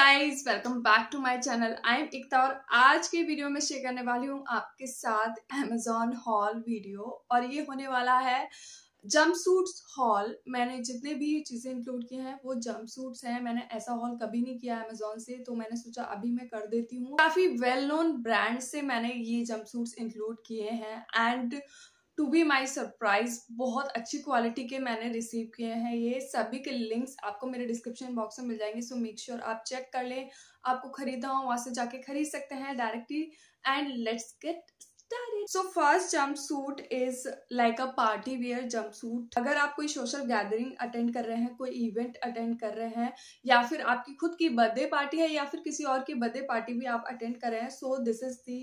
guys welcome back to my channel I am Ekta और आज के वीडियो में शेयर करने वाली हूँ आपके साथ अमेजोन हॉल वीडियो और ये होने वाला है जम्प सूट्स हॉल मैंने जितने भी चीज़ें इंक्लूड किए हैं वो जम्प सूट्स हैं मैंने ऐसा हॉल कभी नहीं किया अमेजोन से तो मैंने सोचा अभी मैं कर देती हूँ काफ़ी वेल नोन ब्रांड से मैंने ये जम्प सूट्स इंक्लूड किए हैं and to be my surprise बहुत अच्छी क्वालिटी के मैंने रिसीव किए हैं ये सभी के लिंक्स आपको मेरे डिस्क्रिप्शन बॉक्स में मिल जाएंगे सो मेक श्योर आप चेक कर लें आपको खरीदा हो वहाँ से जाके खरीद सकते हैं directly and let's get so first jumpsuit is like a party wear jumpsuit अगर आप कोई सोशल गैदरिंग अटेंड कर रहे हैं कोई इवेंट अटेंड कर रहे हैं या फिर आपकी खुद की बर्थडे पार्टी है या फिर किसी और की बर्थडे पार्टी भी आप अटेंड कर रहे हैं so this is the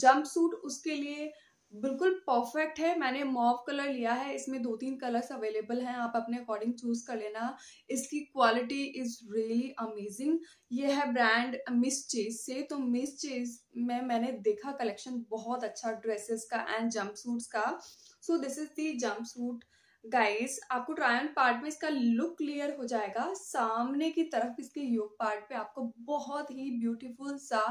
jumpsuit उसके लिए बिल्कुल परफेक्ट है मैंने मॉव कलर लिया है इसमें दो तीन कलर्स अवेलेबल हैं आप अपने अकॉर्डिंग चूज़ कर लेना इसकी क्वालिटी इज़ रियली अमेजिंग ये है ब्रांड मिस चीज़ से तो मिस चीज़ में मैंने देखा कलेक्शन बहुत अच्छा ड्रेसेस का एंड जंप सूट्स का so this is the jumpsuit guys आपको ट्रायल पार्ट में इसका लुक क्लियर हो जाएगा सामने की तरफ इसके योग पार्ट पे आपको बहुत ही ब्यूटीफुल सा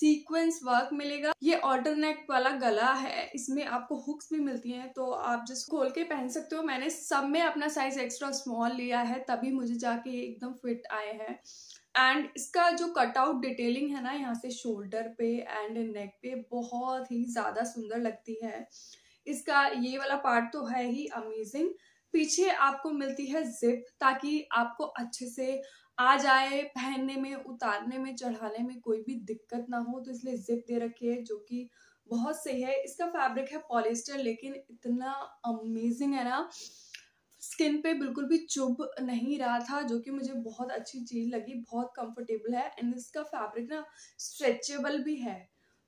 सीक्वेंस वर्क मिलेगा ये ऑल्टरनेट वाला गला है इसमें आपको हुक्स भी मिलती हैं तो आप जिस खोल के पहन सकते हो मैंने सब में अपना साइज एक्स्ट्रा स्मॉल लिया है तभी मुझे जाके एकदम फिट आए हैं एंड इसका जो कटआउट डिटेलिंग है ना यहाँ से शोल्डर पे एंड नेक पे बहुत ही ज़्यादा सुंदर लगती है इसका ये वाला पार्ट तो है ही अमेजिंग पीछे आपको मिलती है जिप ताकि आपको अच्छे से आ जाए पहनने में उतारने में चढ़ाने में कोई भी दिक्कत ना हो तो इसलिए जिप दे रखी है जो कि बहुत सही है इसका फैब्रिक है पॉलिस्टर लेकिन इतना अमेजिंग है ना स्किन पे बिल्कुल भी चुभ नहीं रहा था जो कि मुझे बहुत अच्छी चीज़ लगी बहुत कंफर्टेबल है एंड इसका फैब्रिक ना स्ट्रेचेबल भी है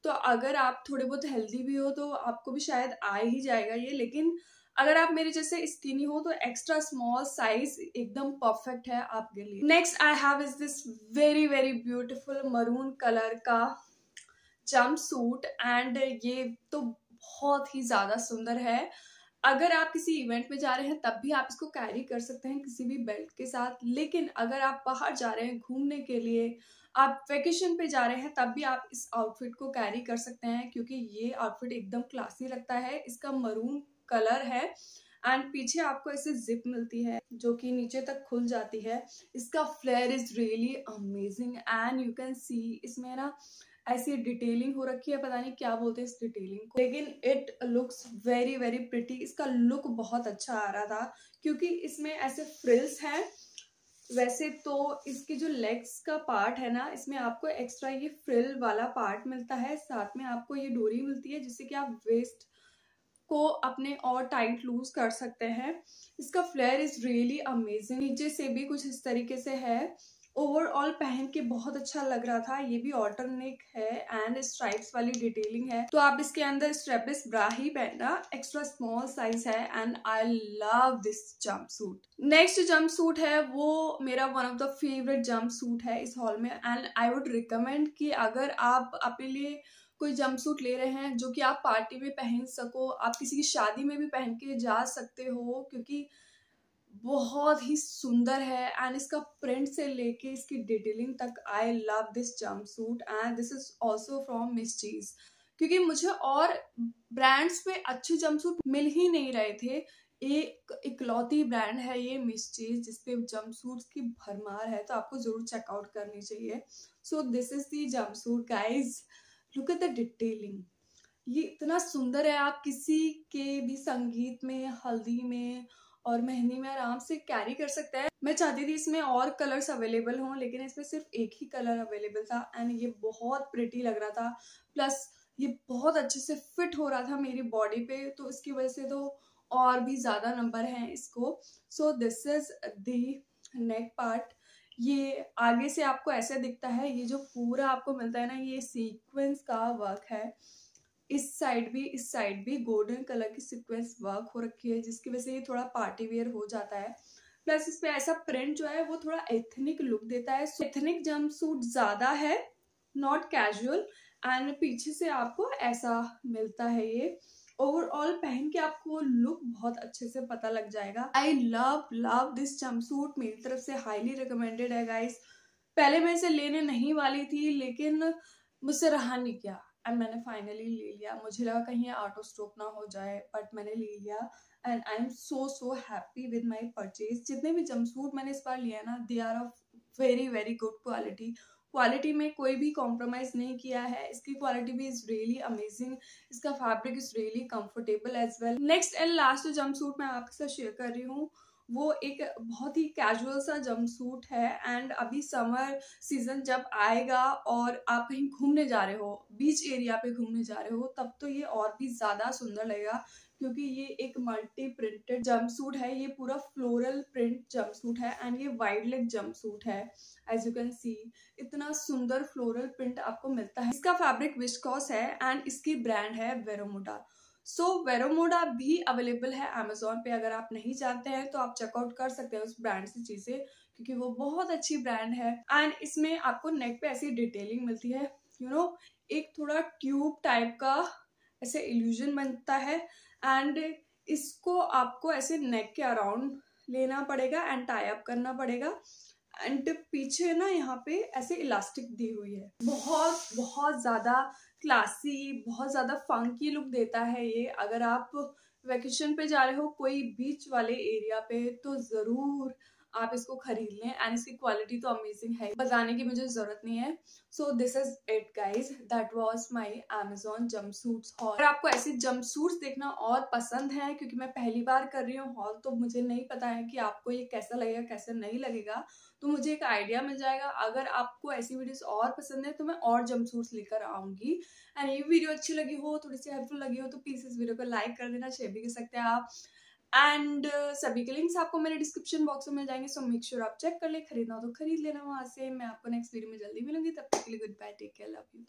तो अगर आप थोड़े बहुत हेल्दी भी हो तो आपको भी शायद आ ही जाएगा ये लेकिन अगर आप मेरे जैसे स्किनी हो तो एक्स्ट्रा स्मॉल साइज एकदम परफेक्ट है आपके लिए next I have is this very very beautiful maroon colour का जम्प सूट एंड ये तो बहुत ही ज़्यादा सुंदर है अगर आप किसी इवेंट में जा रहे हैं तब भी आप इसको कैरी कर सकते हैं किसी भी बेल्ट के साथ लेकिन अगर आप बाहर जा रहे हैं घूमने के लिए आप वेकेशन पे जा रहे हैं तब भी आप इस आउटफिट को कैरी कर सकते हैं क्योंकि ये आउटफिट एकदम क्लासी लगता है इसका मरून कलर है एंड पीछे आपको ऐसे जिप मिलती है जो कि नीचे तक खुल जाती है इसका flare is really amazing and you can see इसमें ना ऐसी डिटेलिंग हो रखी है पता नहीं क्या बोलते हैं इस डिटेलिंग को लेकिन it looks very very pretty इसका लुक बहुत अच्छा आ रहा था क्योंकि इसमें ऐसे फ्रिल्स हैं वैसे तो इसके जो लेग्स का पार्ट है ना इसमें आपको एक्स्ट्रा ये फ्रिल वाला पार्ट मिलता है साथ में आपको ये डोरी मिलती है जिससे कि आप वेस्ट को अपने और टाइट लूज कर सकते हैं इसका फ्लेयर इज़ रियली अमेजिंग नीचे से भी कुछ इस तरीके से है ओवरऑल पहन के बहुत अच्छा लग रहा था ये भी ऑल्टरनेक है एंड स्ट्राइप्स वाली डिटेलिंग है तो आप इसके अंदर स्ट्रेपिस ब्रा ही पहनना एक्स्ट्रा स्मॉल साइज है and I love this jumpsuit next jumpsuit है वो मेरा one of the favourite jumpsuit है इस हॉल में एंड आई वुड रिकमेंड कि अगर आप अपने लिए कोई जम्प सूट ले रहे हैं जो कि आप पार्टी में पहन सको आप किसी की शादी में भी पहन के जा सकते हो क्योंकि बहुत ही सुंदर है एंड इसका प्रिंट से लेके इसकी डिटेलिंग तक I love this jumpsuit and this is also from Miss Chase क्योंकि मुझे और ब्रांड्स पे अच्छे जम्प सूट मिल ही नहीं रहे थे एक इकलौती ब्रांड है ये मिस चीज जिसपे जम्प सूट की भरमार है तो आपको जरूर चेकआउट करनी चाहिए so this is the jumpsuit guys look at the detailing ये इतना सुंदर है आप किसी के भी संगीत में हल्दी में और मेहंदी में आराम से कैरी कर सकता है मैं चाहती थी इसमें और कलर्स अवेलेबल हों लेकिन इसमें सिर्फ एक ही कलर अवेलेबल था एंड ये बहुत प्रिटी लग रहा था प्लस ये बहुत अच्छे से फिट हो रहा था मेरी बॉडी पे तो इसकी वजह से तो और भी ज़्यादा नंबर हैं इसको so this is the neck part ये आगे से आपको ऐसे दिखता है ये जो पूरा आपको मिलता है ना ये सीक्वेंस का वर्क है इस साइड भी इस साइड भी गोल्डन कलर की सिक्वेंस वर्क हो रखी है जिसकी वजह से ये थोड़ा पार्टी वेयर हो जाता है प्लस इस पे ऐसा प्रिंट जो है वो थोड़ा एथनिक लुक देता है एथनिक जम सूट ज़्यादा है नॉट कैजुअल एंड पीछे से आपको ऐसा मिलता है ये ओवरऑल पहन के आपको लुक बहुत अच्छे से पता लग जाएगा I love love this suit मेरी तरफ से हाईली रिकमेंडेड है गाइस पहले मैं इसे लेने नहीं वाली थी लेकिन मुझसे रहा नहीं क्या एंड मैंने फाइनली ले लिया मुझे लगा कहीं आउट ऑफ स्टॉक ना हो जाए बट मैंने ले लिया and I am so so happy with my purchase जितने भी जम्पसूट मैंने इस बार लिया ना they are of very very good quality quality में कोई भी कॉम्प्रोमाइज़ नहीं किया है इसकी क्वालिटी भी इज़ रियली अमेजिंग इसका fabric is really comfortable as well next and last जो जम्प सूट मैं आपके साथ शेयर कर रही हूँ वो एक बहुत ही कैजुअल सा जम्प सूट है एंड अभी समर सीजन जब आएगा और आप कहीं घूमने जा रहे हो बीच एरिया पे घूमने जा रहे हो तब तो ये और भी ज़्यादा सुंदर लगेगा क्योंकि ये एक मल्टी प्रिंटेड जम्प सूट है ये पूरा फ्लोरल प्रिंट जम्प सूट है एंड ये वाइड लेग जम्प सूट है एज यू कैन सी इतना सुंदर फ्लोरल प्रिंट आपको मिलता है इसका फैब्रिक विस्कॉस है एंड इसकी ब्रांड है वेरोमोडा सो so, वेरोमोडा भी अवेलेबल है अमेजोन पे अगर आप नहीं जानते हैं तो आप चेकआउट कर सकते हैं उस ब्रांड से चीज़ें क्योंकि वो बहुत अच्छी ब्रांड है एंड इसमें आपको नेक पे ऐसी डिटेलिंग मिलती है यू you नो know, एक थोड़ा ट्यूब टाइप का ऐसे इल्यूजन बनता है एंड इसको आपको ऐसे नेक के अराउंड लेना पड़ेगा एंड टाई अप करना पड़ेगा एंड पीछे ना यहाँ पे ऐसे इलास्टिक दी हुई है बहुत बहुत ज़्यादा क्लासी बहुत ज़्यादा फंकी लुक देता है ये अगर आप वैकेशन पे जा रहे हो कोई बीच वाले एरिया पे तो ज़रूर आप इसको खरीद लें एंड इसकी क्वालिटी तो अमेजिंग है बजाने की मुझे ज़रूरत नहीं है so this is it guys that was my Amazon jumpsuit haul अगर आपको ऐसे जम्प सूट देखना और पसंद है क्योंकि मैं पहली बार कर रही हूँ हॉल तो मुझे नहीं पता है कि आपको ये कैसा लगेगा कैसा नहीं लगेगा तो मुझे एक आइडिया मिल जाएगा अगर आपको ऐसी वीडियोस और पसंद है तो मैं और जम्प सूट्स लेकर आऊंगी एंड ये वीडियो अच्छी लगी हो थोड़ी सी हेल्पफुल लगी हो तो प्लीज़ इस वीडियो को लाइक कर देना शेयर भी कर सकते हैं आप एंड uh, सभी के लिंक्स आपको मेरे डिस्क्रिप्शन बॉक्स में मिल जाएंगे सो मेक श्योर आप चेक कर ले खरीदना हो तो खरीद लेना वहाँ से मैं आपको नेक्स्ट वीडियो में जल्दी मिलूंगी तब तक के लिए goodbye take care love you